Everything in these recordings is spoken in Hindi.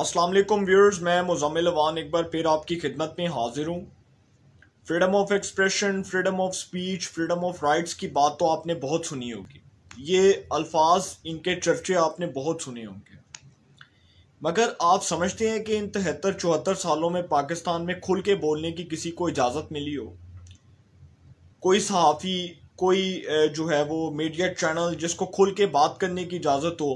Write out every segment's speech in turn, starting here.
असलम व्यूअर्स मैं मुजम्मिल वान एक बार फिर आपकी खिदमत में हाजिर हूँ freedom of expression freedom of speech freedom of rights की बात तो आपने बहुत सुनी होगी ये अल्फाज इनके चर्चे आपने बहुत सुने होंगे मगर आप समझते हैं कि इन तिहत्तर चौहत्तर सालों में पाकिस्तान में खुल के बोलने की किसी को इजाज़त मिली हो कोई सहाफ़ी कोई जो है वो मीडिया चैनल जिसको खुल के बात करने की इजाज़त हो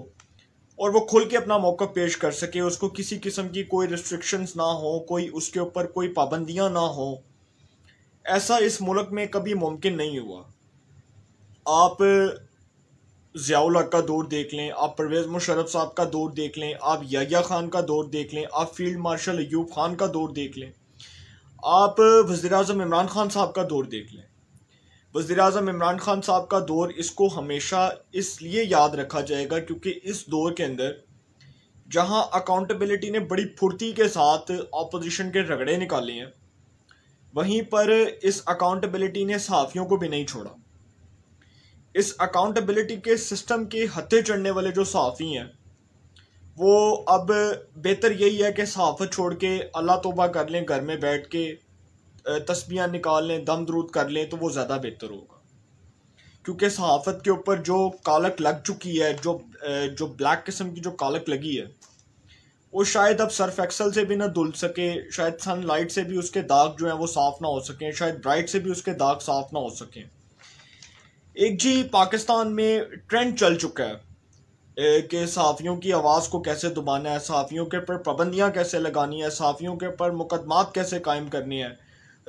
और वो खुल के अपना मौका पेश कर सके उसको किसी किस्म की कोई रिस्ट्रिक्शंस ना हो कोई उसके ऊपर कोई पाबंदियां ना हो ऐसा इस मुल्क में कभी मुमकिन नहीं हुआ आप ज़ियाउल का दौर देख लें आप परवेज़ मुशरफ साहब का दौर देख लें आप याया खान का दौर देख लें आप फील्ड मार्शल अयूब खान का दौर देख लें आप वज़ी अजम इमरान खान साहब का दौर देख लें वज़ी अजम इमरान खान साहब का दौर इसको हमेशा इसलिए याद रखा जाएगा क्योंकि इस दौर के अंदर जहां अकाउंटेबिलिटी ने बड़ी फुर्ती के साथ अपोजिशन के रगड़े निकाले हैं वहीं पर इस अकाउंटेबिलिटी ने सहाफ़ियों को भी नहीं छोड़ा इस अकाउंटेबिलिटी के सिस्टम के हथे चढ़ने वाले जो सहाफ़ी हैं वो अब बेहतर यही है कि सहाफ़त छोड़ के अल्लाह तोबा कर लें घर में बैठ के तस्बियाँ निकाल लें दम दरूद कर लें तो वो ज़्यादा बेहतर होगा क्योंकि सहाफ़त के ऊपर जो कालक लग चुकी है जो जो ब्लैक किस्म की जो कालक लगी है वो शायद अब सर्फ एक्सल से भी ना धुल सके शायद सन लाइट से भी उसके दाग जो हैं वो साफ़ ना हो सकें शायद ब्राइट से भी उसके दाग साफ़ ना हो सकें एक जी पाकिस्तान में ट्रेंड चल चुका है कि सहाफ़ियों की आवाज़ को कैसे दबाना है सहाफ़ियों के ऊपर पाबंदियाँ कैसे लगानी है सहाफ़ियों के ऊपर मुकदमात कैसे कायम करनी है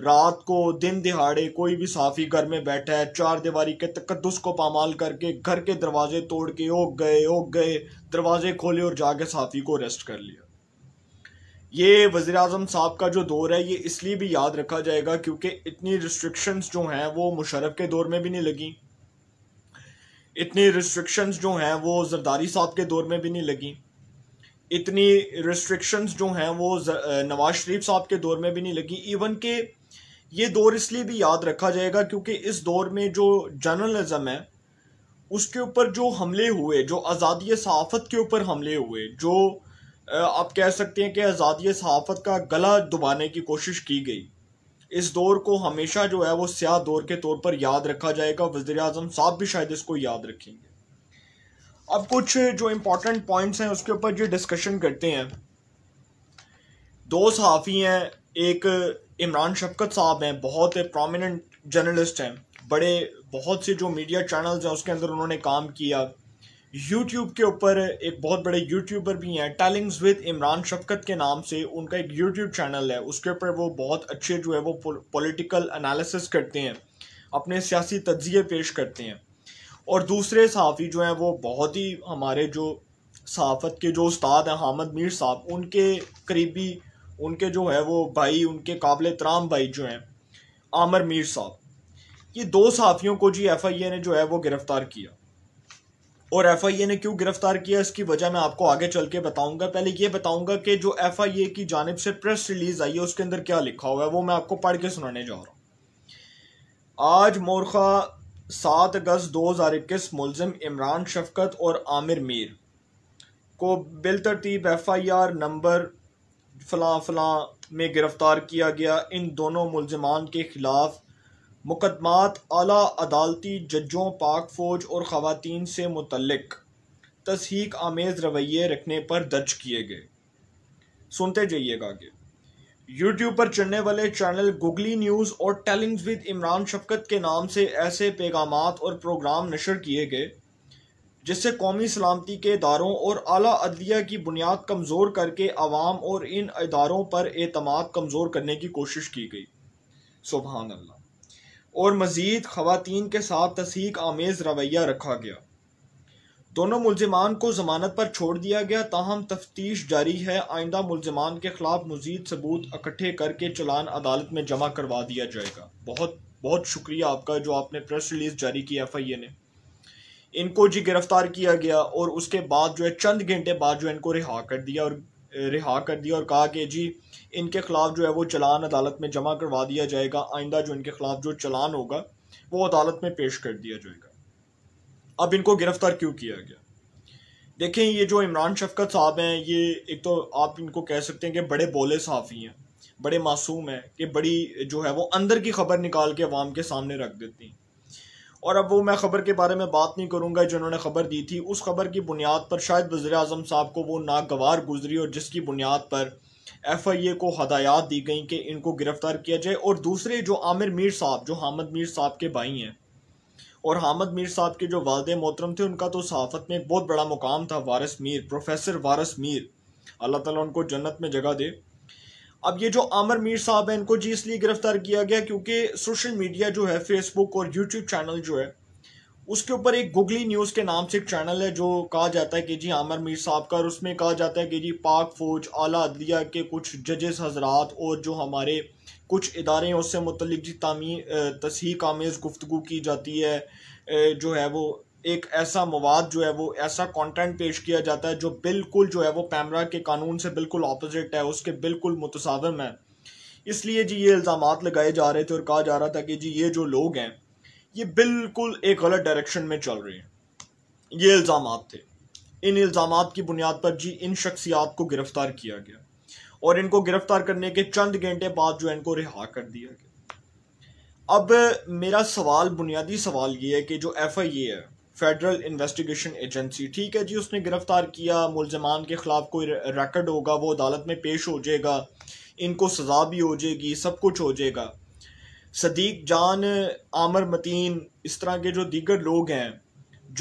रात को दिन दिहाड़े कोई भी साफी घर में बैठा है चार दीवारी के तकदस को पामाल करके घर के दरवाजे तोड़ के ओग गए ओग गए दरवाजे खोले और जाके साफी को रेस्ट कर लिया ये वज़ी अजम साहब का जो दौर है ये इसलिए भी याद रखा जाएगा क्योंकि इतनी रिस्ट्रिक्शंस जो हैं वो मुशरफ के दौर में भी नहीं लगी इतनी रिस्ट्रिक्शंस जो हैं वो जरदारी साहब के दौर में भी नहीं लगी इतनी रिस्ट्रिक्शंस जो हैं वो नवाज शरीफ साहब के दौर में भी नहीं लगी इवन के ये दौर इसलिए भी याद रखा जाएगा क्योंकि इस दौर में जो जर्नलिज्म है उसके ऊपर जो हमले हुए जो आज़ादी सहाफ़त के ऊपर हमले हुए जो आप कह सकते हैं कि आज़ादी सहाफ़त का गला दुबाने की कोशिश की गई इस दौर को हमेशा जो है वो स्याह दौर के तौर पर याद रखा जाएगा वज़ी अजम साहब भी शायद इसको याद रखेंगे अब कुछ जो इम्पोर्टेंट पॉइंट्स हैं उसके ऊपर जो डिस्कशन करते हैं दो सहाफ़ी हैं एक इमरान शफकत साहब हैं बहुत प्रोमिनेंट जर्नलिस्ट हैं बड़े बहुत से जो मीडिया चैनल्स हैं उसके अंदर उन्होंने काम किया यूट्यूब के ऊपर एक बहुत बड़े यूट्यूबर भी हैं टैलिंग्स विद इमरान शफकत के नाम से उनका एक यूट्यूब चैनल है उसके ऊपर वो बहुत अच्छे जो है वो पॉलिटिकल एनालिसिस करते हैं अपने सियासी तजिए पेश करते हैं और दूसरे सहाफ़ी जो हैं वो बहुत ही हमारे जो सहाफ़त के जो उस्ताद हैं हामद मीर साहब उनके करीबी उनके जो है वो भाई उनके काबिल तराम भाई जो हैं आमर मीर साहब ये दो साफियों को जी एफ आई ए ने जो है वो गिरफ़्तार किया और एफ आई ए ने क्यों गिरफ्तार किया इसकी वजह मैं आपको आगे चल के बताऊंगा पहले ये बताऊंगा कि जो एफ आई ए की जानब से प्रेस रिलीज आई है उसके अंदर क्या लिखा हुआ है वो मैं आपको पढ़ के सुनाने जा रहा हूँ आज मोरखा सात अगस्त दो हज़ार इक्कीस मुलजिम इमरान शफकत और आमिर मीर को बिल तरतीब एफ आई आर नंबर फलां फलां में गिरफ़्तार किया गया इन दोनों मुलजमान के ख़िलाफ़ मुकदमात आला अदालती जजों पाक फ़ौज और ख़वान से मुतलक तसहीक आमेज़ रवैये रखने पर दर्ज किए गए सुनते जाइएगा आगे यूट्यूब पर चलने वाले चैनल गूगली न्यूज़ और टेलिंग्स विद इमरान शफकत के नाम से ऐसे पैगाम और प्रोग्राम नशर किए गए जिससे कौमी सलामती के इदारों और अली अदलिया की बुनियाद कमज़ोर करके आवाम और इन इदारों पर अतमाद कमज़ोर करने की कोशिश की गई सुबह अल्लाह और मज़ीद ख़वान के साथ तस्क आमेज़ रवैया रखा गया दोनों मुलजमान को जमानत पर छोड़ दिया गया ताहम तफ्तीश जारी है आइंदा मुलजमान के खिलाफ मजीद सबूत इकट्ठे करके चलान अदालत में जमा करवा दिया जाएगा बहुत बहुत शुक्रिया आपका जो आपने प्रेस रिलीज जारी किया एफ आई ए ने इनको जी गिरफ्तार किया गया और उसके बाद जो है चंद घंटे बाद जो है इनको रिहा कर दिया और रिहा कर दिया और कहा कि जी इनके ख़िलाफ़ जो है वो चलान अदालत में जमा करवा दिया जाएगा आइंदा जो इनके ख़िलाफ़ जो चलान होगा वो अदालत में पेश कर दिया जाएगा अब इनको गिरफ़्तार क्यों किया गया देखें ये जो इमरान शफकत साहब हैं ये एक तो आप इनको कह सकते हैं कि बड़े बोले साफ़ी हैं बड़े मासूम हैं कि बड़ी जो है वो अंदर की खबर निकाल के अवाम के सामने रख देती हैं और अब वो मैं ख़बर के बारे में बात नहीं करूँगा जो उन्होंने ख़बर दी थी उस खबर की बुनियाद पर शायद वज़ी अजम साहब को वो नागवार गुजरी और जिसकी बुनियाद पर एफ आई ए को हदायत दी गई कि इनको गिरफ़्तार किया जाए और दूसरे जो आमिर मीर साहब जो हामद मीर साहब के भाई हैं और हामद मीर साहब के जो वालद मोहतरम थे उनका तो सहाफ़त में एक बहुत बड़ा मुकाम था वारस मीर प्रोफेसर वारस मीर अल्लाह तला उनको जन्नत में जगह दे अब ये जो आमर मीर साहब हैं इनको जी इसलिए गिरफ्तार किया गया क्योंकि सोशल मीडिया जो है फेसबुक और यूट्यूब चैनल जो है उसके ऊपर एक गुगली न्यूज़ के नाम से एक चैनल है जो कहा जाता है कि जी आमर मीर साहब का और उसमें कहा जाता है कि जी पाक फौज आला अदलिया के कुछ जजेस हजरात और जो हमारे कुछ इदारे हैं उससे मुतलिक जी तस्हीक आमेज़ गुफ्तु की जाती है जो है वो एक ऐसा मवाद जो है वो ऐसा कंटेंट पेश किया जाता है जो बिल्कुल जो है वो पैमरा के कानून से बिल्कुल ऑपोजिट है उसके बिल्कुल मुतसादम है इसलिए जी ये इल्ज़ाम लगाए जा रहे थे और कहा जा रहा था कि जी ये जो लोग हैं ये बिल्कुल एक गलत डायरेक्शन में चल रहे हैं ये इल्ज़ाम थे इन इल्ज़ाम की बुनियाद पर जी इन शख्सियात को गिरफ़्तार किया गया और इनको गिरफ़्तार करने के चंद घंटे बाद जो इनको रिहा कर दिया गया अब मेरा सवाल बुनियादी सवाल ये है कि जो एफ आई ए है फेडरल इन्वेस्टिगेशन एजेंसी ठीक है जी उसने गिरफ्तार किया मुलजमान के ख़िलाफ़ कोई रिकॉर्ड होगा वो अदालत में पेश हो जाएगा इनको सज़ा भी हो जाएगी सब कुछ हो जाएगा सदीक जान आमर मतीन इस तरह के जो दीगर लोग हैं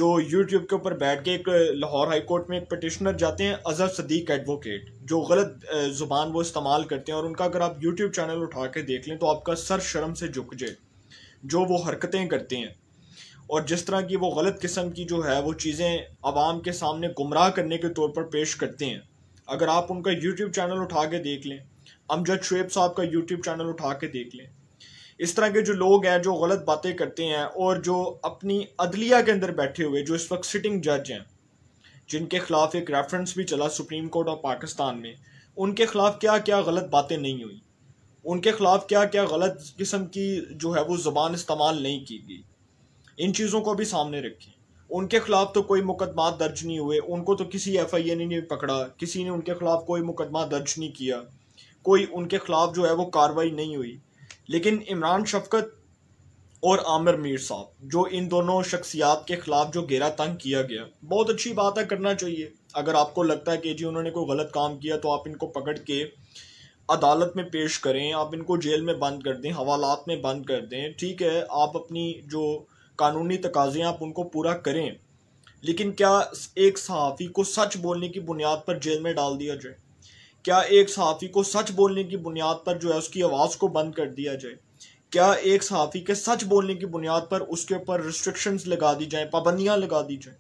जो यूट्यूब के ऊपर बैठ के एक लाहौर हाई कोर्ट में एक पटिशनर जाते हैं अजहर सदीक एडवोकेट जो गलत ज़ुबान वो इस्तेमाल करते हैं और उनका अगर आप यूट्यूब चैनल उठा के देख लें तो आपका सर शर्म से झुक जाए जो वो हरकतें करते हैं और जिस तरह की वो गलत किस्म की जो है वो चीज़ें आवाम के सामने गुमराह करने के तौर पर पेश करते हैं अगर आप उनका यूट्यूब चैनल उठा के देख लें अमजद शुएब साहब का यूट्यूब चैनल उठा के देख लें इस तरह के जो लोग हैं जो गलत बातें करते हैं और जो अपनी अदलिया के अंदर बैठे हुए जो इस वक्त सिटिंग जज हैं जिनके खिलाफ एक रेफरेंस भी चला सुप्रीम कोर्ट ऑफ पाकिस्तान में उनके खिलाफ क्या क्या गलत बातें नहीं हुई उनके खिलाफ क्या क्या गलत किस्म की जो है वो ज़बान इस्तेमाल नहीं की गई इन चीज़ों को भी सामने रखें उनके खिलाफ तो कोई मुकदमा दर्ज नहीं हुए उनको तो किसी एफ आई ए ने नहीं पकड़ा किसी ने उनके खिलाफ कोई मुकदमा दर्ज नहीं किया कोई उनके खिलाफ जो है वो कार्रवाई नहीं हुई लेकिन इमरान शफकत और आमिर मीर साहब जो इन दोनों शख्सियात के खिलाफ जो घेरा तंग किया गया बहुत अच्छी बात है करना चाहिए अगर आपको लगता है कि जी उन्होंने कोई गलत काम किया तो आप इनको पकड़ के अदालत में पेश करें आप इनको जेल में बंद कर दें हवालात में बंद कर दें ठीक है आप अपनी जो कानूनी तकाजे आप उनको पूरा करें लेकिन क्या एक सहाफ़ी को सच बोलने की बुनियाद पर जेल में डाल दिया जाए क्या एक सहाफ़ी को सच बोलने की बुनियाद पर जो है उसकी आवाज़ को बंद कर दिया जाए क्या एक सहाफ़ी के सच बोलने की बुनियाद पर उसके ऊपर रिस्ट्रिक्शंस लगा दी जाएँ पाबंदियाँ लगा दी जाएँ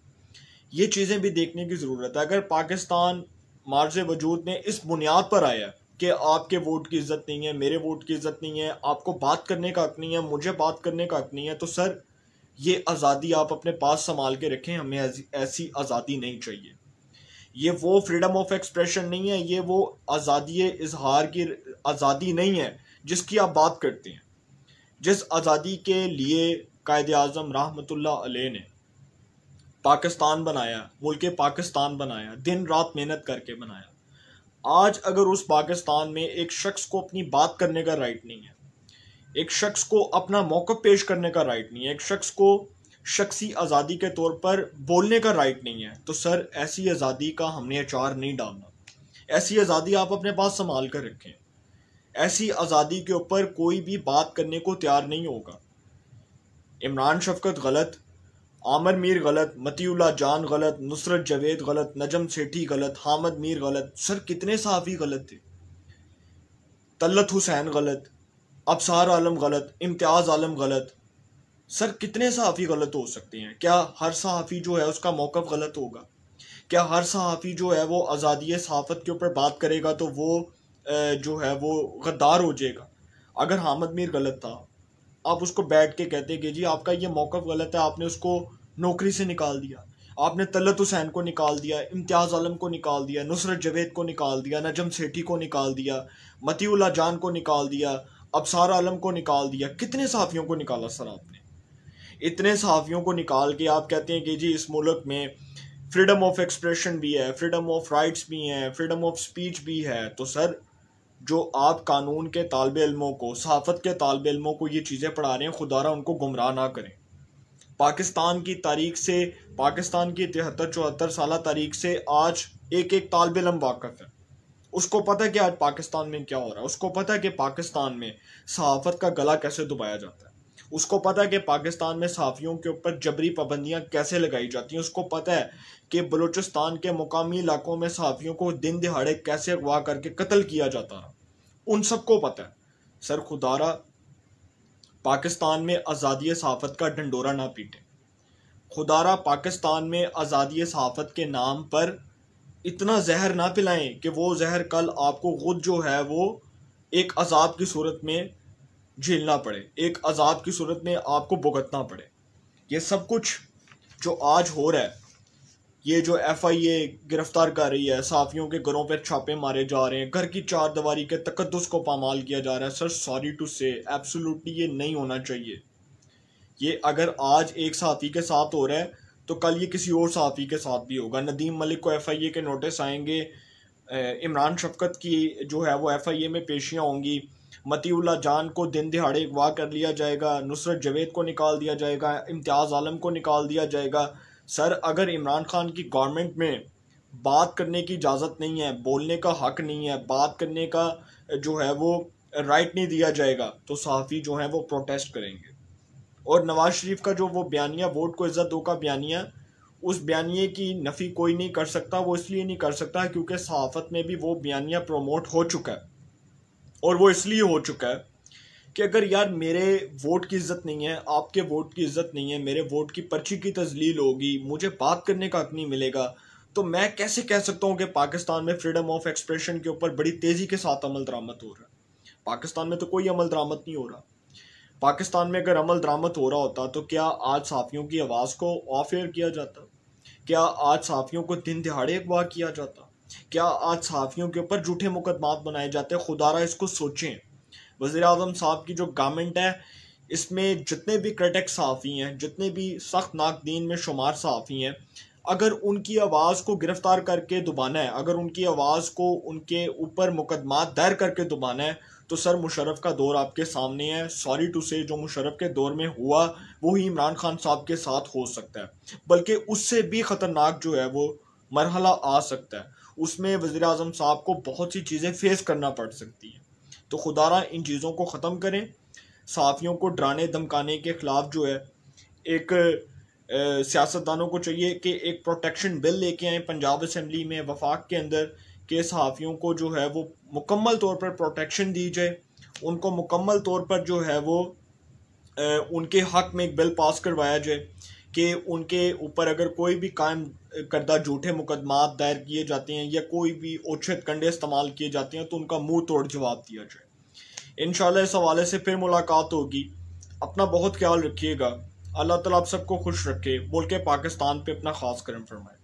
ये चीज़ें भी देखने की ज़रूरत है अगर पाकिस्तान मार्ज वजूद में इस बुनियाद पर आया कि आपके वोट की इज़्ज़त नहीं है मेरे वोट की इज़्ज़त नहीं है आपको बात करने का हक नहीं है मुझे बात करने का हक नहीं है तो सर ये आज़ादी आप अपने पास संभाल के रखें हमें ऐसी आज़ादी नहीं चाहिए ये वो फ्रीडम ऑफ एक्सप्रेशन नहीं है ये वो आज़ादी इजहार की आज़ादी नहीं है जिसकी आप बात करते हैं जिस आज़ादी के लिए कायद अजम रहमतुल्ला ने पाकिस्तान बनाया मुल्क पाकिस्तान बनाया दिन रात मेहनत करके बनाया आज अगर उस पाकिस्तान में एक शख्स को अपनी बात करने का राइट नहीं है एक शख्स को अपना मौका पेश करने का राइट नहीं है एक शख्स को शख्सी आज़ादी के तौर पर बोलने का राइट नहीं है तो सर ऐसी आज़ादी का हमने अचार नहीं डालना ऐसी आज़ादी आप अपने पास संभाल कर रखें ऐसी आज़ादी के ऊपर कोई भी बात करने को तैयार नहीं होगा इमरान शफकत गलत आमर मीर गलत मतीउल्ला जान गलत नुसरत जवेद गलत नजम सेठी गलत हामद मीर गलत सर कितने सहाफ़ी गलत थे तल्लत हुसैन गलत अबसार आलम गलत इम्तियाज़ आलम गलत सर कितने सहाफ़ी गलत हो सकते हैं क्या हर सहाफ़ी जो है उसका मौक़ गलत होगा क्या हर सहाफ़ी जो है वो आज़ादी सहाफ़त के ऊपर बात करेगा तो वो जो है वो गद्दार हो जाएगा अगर हामद मीर गलत था आप उसको बैठ के कहते कि जी आपका ये मौक़ गलत है आपने उसको नौकरी से निकाल दिया आपने तलत हुसैन को निकाल दिया इम्तियाज़ आलम को निकाल दिया नुसरत जवेद को निकाल दिया नजम सेठी को निकाल दिया मतीउल्ला जान को निकाल दिया अब सारा आलम को निकाल दिया कितने सहाफ़ियों को निकाला सर आपने इतने सहाफ़ियों को निकाल के आप कहते हैं कि जी इस मुल्क में फ्रीडम ऑफ एक्सप्रेशन भी है फ्रीडम ऑफ राइट्स भी हैं फ्रीडम ऑफ स्पीच भी है तो सर जो आप कानून के तालब इलमों को सहाफ़त के तालब इलमों को ये चीज़ें पढ़ा रहे हैं खुदारा उनको गुमराह ना करें पाकिस्तान की तारीख से पाकिस्तान की तिहत्तर चौहत्तर साल तारीख से आज एक एक तालब इलम वाकफ़ है उसको पता है कि आज पाकिस्तान में क्या हो रहा है उसको पता है कि पाकिस्तान में सहाफ़त का गला कैसे दबाया जाता है उसको पता है कि पाकिस्तान में सहाफ़ियों के ऊपर जबरी पाबंदियाँ कैसे लगाई जाती हैं उसको पता है कि बलूचिस्तान के मुकामी इलाकों में सहाफ़ियों को दिन दिहाड़े कैसे अगवा करके कत्ल किया जाता रहा उन सबको पता है सर खुदारा पाकिस्तान में आज़ादी सहाफ़त का ढंडोरा ना पीटे खुदारा पाकिस्तान में आज़ादी सहाफ़त के नाम पर इतना जहर ना पिलाएं कि वो जहर कल आपको खुद जो है वो एक अजाब की सूरत में झेलना पड़े एक अजाब की सूरत में आपको भुगतना पड़े ये सब कुछ जो आज हो रहा है ये जो एफ आई ए गिरफ्तार कर रही है साफियों के घरों पर छापे मारे जा रहे हैं घर की चार दीवारी के तकदस को पामाल किया जा रहा है sir sorry to say absolutely ये नहीं होना चाहिए ये अगर आज एक साथी के साथ हो रहा है तो कल ये किसी और सहाफ़ी के साथ भी होगा नदीम मलिक को एफ आई ए के नोटिस आएंगे इमरान शफकत की जो है वो एफ आई ए में पेशियाँ होंगी मतीउल्ला जान को दिन दिहाड़े अगवा कर लिया जाएगा नुसरत जवेद को निकाल दिया जाएगा इम्तियाज़ आलम को निकाल दिया जाएगा सर अगर इमरान खान की गवर्नमेंट में बात करने की इजाज़त नहीं है बोलने का हक नहीं है बात करने का जो है वो राइट नहीं दिया जाएगा तो सहाफ़ी जो है वो प्रोटेस्ट करेंगे और नवाज शरीफ का जो वो बयानिया वोट को इज़्ज़त दो का बयानिया उस बयानिए की नफ़ी कोई नहीं कर सकता वो इसलिए नहीं कर सकता क्योंकि सहाफ़त में भी वो बयानिया प्रमोट हो चुका है और वो इसलिए हो चुका है कि अगर यार मेरे वोट की इज़्ज़त नहीं है आपके वोट की इज़्ज़त नहीं है मेरे वोट की पर्ची की तजलील होगी मुझे बात करने का हक नहीं मिलेगा तो मैं कैसे कह सकता हूँ कि पाकिस्तान में फ्रीडम ऑफ एक्सप्रेशन के ऊपर बड़ी तेज़ी के साथ अमल दरामद हो रहा है पाकिस्तान में तो कोई अमल दरामद नहीं हो रहा पाकिस्तान में अगर अमल दरामद हो रहा होता तो क्या आज साफियों की आवाज़ को ऑफ एयर किया जाता क्या आज साफियों को दिन दिहाड़े अगवा किया जाता क्या आज साफियों के ऊपर झूठे मुकदमात बनाए जाते खुदारा इसको सोचें वज़ी अजम साहब की जो गवर्नमेंट है इसमें जितने भी क्रिटिक साफ़ी हैं जितने भी सख्त नाकदीन में शुमार साफ़ी हैं अगर उनकी आवाज़ को गिरफ़्तार करके दुबाना है अगर उनकी आवाज़ को उनके ऊपर मुकदमा दायर करके दुबाना है तो सर मुशरफ़ का दौर आपके सामने है सॉरी टू से जो मुशरफ के दौर में हुआ वो ही इमरान खान साहब के साथ हो सकता है बल्कि उससे भी ख़तरनाक जो है वो मरहला आ सकता है उसमें वज़ी अजम साहब को बहुत सी चीज़ें फेस करना पड़ सकती हैं तो खुदा इन चीज़ों को ख़त्म करें सहाफ़ियों को डराने धमकाने के ख़िलाफ़ जो है एक सियासतदानों को चाहिए कि एक प्रोटेक्शन बिल लेके आएँ पंजाब असम्बली में वफाक के अंदर के सहाफ़ियों को जो है वो मुकम्मल तौर पर प्रोटेक्शन दी जाए उनको मुकम्मल तौर पर जो है वो उनके हक़ में एक बिल पास करवाया जाए कि उनके ऊपर अगर कोई भी कायम करदा झूठे मुकदमात दायर किए जाते हैं या कोई भी ओछत कंडे इस्तेमाल किए जाते हैं तो उनका मुंह तोड़ जवाब दिया जाए इन इस हवाले से फिर मुलाकात होगी अपना बहुत ख्याल रखिएगा अल्लाह ताला आप सबको खुश रखे बोल के पाकिस्तान पे अपना ख़ास करम फरमाए